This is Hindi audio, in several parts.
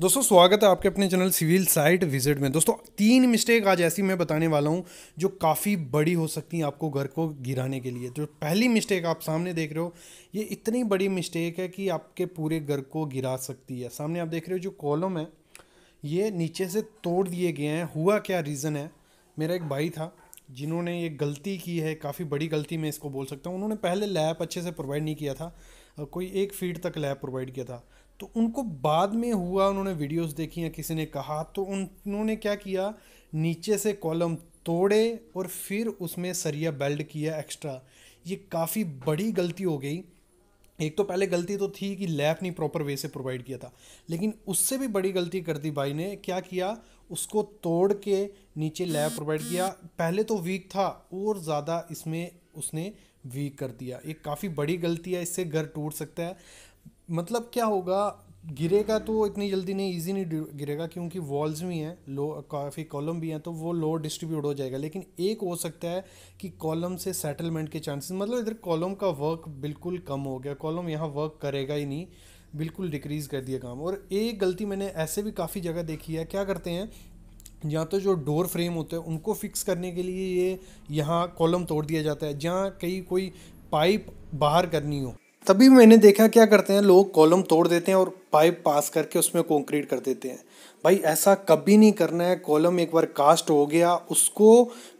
दोस्तों स्वागत है आपके अपने चैनल सिविल साइट विजिट में दोस्तों तीन मिस्टेक आज ऐसी मैं बताने वाला हूँ जो काफ़ी बड़ी हो सकती हैं आपको घर को गिराने के लिए तो पहली मिस्टेक आप सामने देख रहे हो ये इतनी बड़ी मिस्टेक है कि आपके पूरे घर को गिरा सकती है सामने आप देख रहे हो जो कॉलम है ये नीचे से तोड़ दिए गए हैं हुआ क्या रीज़न है मेरा एक भाई था जिन्होंने ये गलती की है काफ़ी बड़ी गलती मैं इसको बोल सकता हूँ उन्होंने पहले लैब अच्छे से प्रोवाइड नहीं किया था कोई एक फीट तक लैब प्रोवाइड किया था तो उनको बाद में हुआ उन्होंने वीडियोस देखी या किसी ने कहा तो उन्होंने क्या किया नीचे से कॉलम तोड़े और फिर उसमें सरिया बेल्ड किया एक्स्ट्रा ये काफ़ी बड़ी गलती हो गई एक तो पहले गलती तो थी कि लैप नहीं प्रॉपर वे से प्रोवाइड किया था लेकिन उससे भी बड़ी गलती कर दी भाई ने क्या किया उसको तोड़ के नीचे लैप प्रोवाइड किया पहले तो वीक था और ज़्यादा इसमें उसने वीक कर दिया ये काफ़ी बड़ी गलती है इससे घर टूट सकता है मतलब क्या होगा गिरेगा तो इतनी जल्दी नहीं इजी नहीं गिरेगा क्योंकि वॉल्स भी हैं लो काफ़ी कॉलम भी हैं तो वो लो डिस्ट्रीब्यूट हो जाएगा लेकिन एक हो सकता है कि कॉलम से सेटलमेंट के चांसेस मतलब इधर कॉलम का वर्क बिल्कुल कम हो गया कॉलम यहाँ वर्क करेगा ही नहीं बिल्कुल डिक्रीज़ कर दिया काम और एक गलती मैंने ऐसे भी काफ़ी जगह देखी है क्या करते हैं या तो जो डोर फ्रेम होते हैं उनको फिक्स करने के लिए ये यहाँ कॉलम तोड़ दिया जाता है जहाँ कहीं कोई पाइप बाहर करनी हो तभी मैंने देखा क्या करते हैं लोग कॉलम तोड़ देते हैं और पाइप पास करके उसमें कंक्रीट कर देते हैं भाई ऐसा कभी नहीं करना है कॉलम एक बार कास्ट हो गया उसको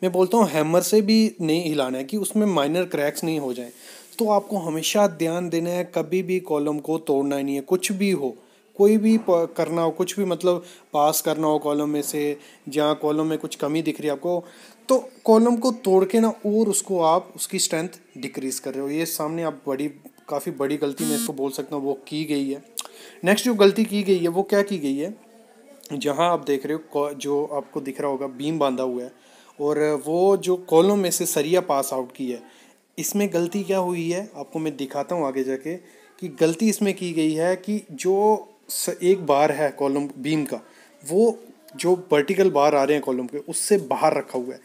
मैं बोलता हूँ हैमर से भी नहीं हिलाना है कि उसमें माइनर क्रैक्स नहीं हो जाए तो आपको हमेशा ध्यान देना है कभी भी कॉलम को तोड़ना ही नहीं है कुछ भी हो कोई भी करना हो कुछ भी मतलब पास करना हो कॉलम में से जहाँ कॉलम में कुछ कमी दिख रही है आपको तो कॉलम को तोड़ के ना और उसको आप उसकी स्ट्रेंथ डिक्रीज़ कर रहे हो ये सामने आप बड़ी काफ़ी बड़ी गलती मैं इसको बोल सकता हूँ वो की गई है नेक्स्ट जो गलती की गई है वो क्या की गई है जहाँ आप देख रहे हो जो आपको दिख रहा होगा बीम बांधा हुआ है और वो जो कॉलम में से सरिया पास आउट की है इसमें गलती क्या हुई है आपको मैं दिखाता हूँ आगे जाके कि गलती इसमें की गई है कि जो एक बार है कॉलम बीम का वो जो वर्टिकल बाहर आ रहे हैं कॉलम के उससे बाहर रखा हुआ है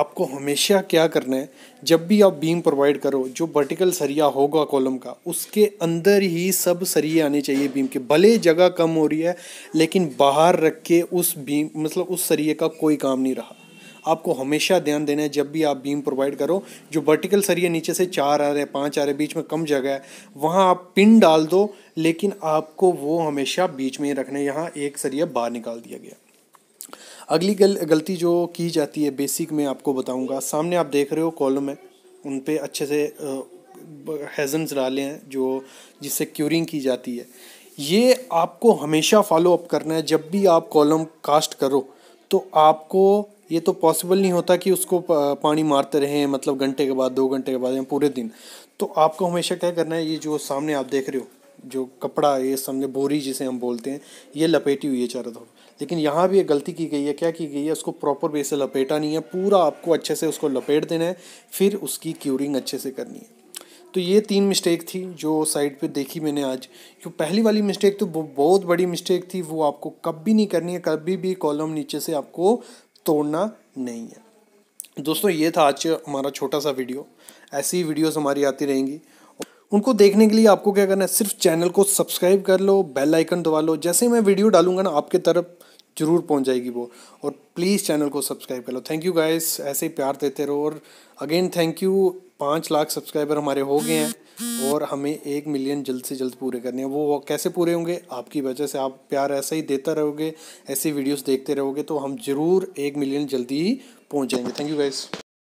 आपको हमेशा क्या करना है जब भी आप बीम प्रोवाइड करो जो वर्टिकल सरिया होगा कॉलम का उसके अंदर ही सब सरिए आने चाहिए बीम के भले जगह कम हो रही है लेकिन बाहर रख के उस बीम मतलब उस सरिए का कोई काम नहीं रहा आपको हमेशा ध्यान देना है जब भी आप बीम प्रोवाइड करो जो वर्टिकल सरिए नीचे से चार आ रहे हैं पाँच आ रहे हैं बीच में कम जगह है वहाँ आप पिन डाल दो लेकिन आपको वो हमेशा बीच में ही रखना है यहाँ एक सरिया बाहर निकाल दिया गया अगली गल गलती जो की जाती है बेसिक में आपको बताऊंगा सामने आप देख रहे हो कॉलम है उन पर अच्छे से हैजन्स डाले हैं जो जिससे क्यूरिंग की जाती है ये आपको हमेशा फॉलो अप करना है जब भी आप कॉलम कास्ट करो तो आपको ये तो पॉसिबल नहीं होता कि उसको पानी मारते रहें मतलब घंटे के बाद दो घंटे के बाद या पूरे दिन तो आपको हमेशा क्या करना है ये जो सामने आप देख रहे हो जो कपड़ा ये सामने बोरी जिसे हम बोलते हैं ये लपेटी हुई है चारों तरफ लेकिन यहाँ भी एक गलती की गई है क्या की गई है उसको प्रॉपर वे से लपेटा नहीं है पूरा आपको अच्छे से उसको लपेट देना है फिर उसकी क्यूरिंग अच्छे से करनी है तो ये तीन मिस्टेक थी जो साइड पे देखी मैंने आज जो पहली वाली मिस्टेक तो बहुत बड़ी मिस्टेक थी वो आपको कभी नहीं करनी है कभी भी कॉलम नीचे से आपको तोड़ना नहीं है दोस्तों ये था आज हमारा छोटा सा वीडियो ऐसी वीडियोस हमारी आती रहेंगी उनको देखने के लिए आपको क्या करना है सिर्फ चैनल को सब्सक्राइब कर लो बेल आइकन दबा लो जैसे ही मैं वीडियो डालूंगा ना आपके तरफ जरूर पहुंच जाएगी वो और प्लीज़ चैनल को सब्सक्राइब कर लो थैंक यू गाइस ऐसे ही प्यार देते रहो और अगेन थैंक यू पाँच लाख सब्सक्राइबर हमारे हो गए हैं और हमें एक मिलियन जल्द से जल्द पूरे करने हैं वो कैसे पूरे होंगे आपकी वजह से आप प्यार ऐसा ही देता रहोगे ऐसी वीडियोस देखते रहोगे तो हम ज़रूर एक मिलियन जल्दी ही पहुँच जाएंगे थैंक यू गाइस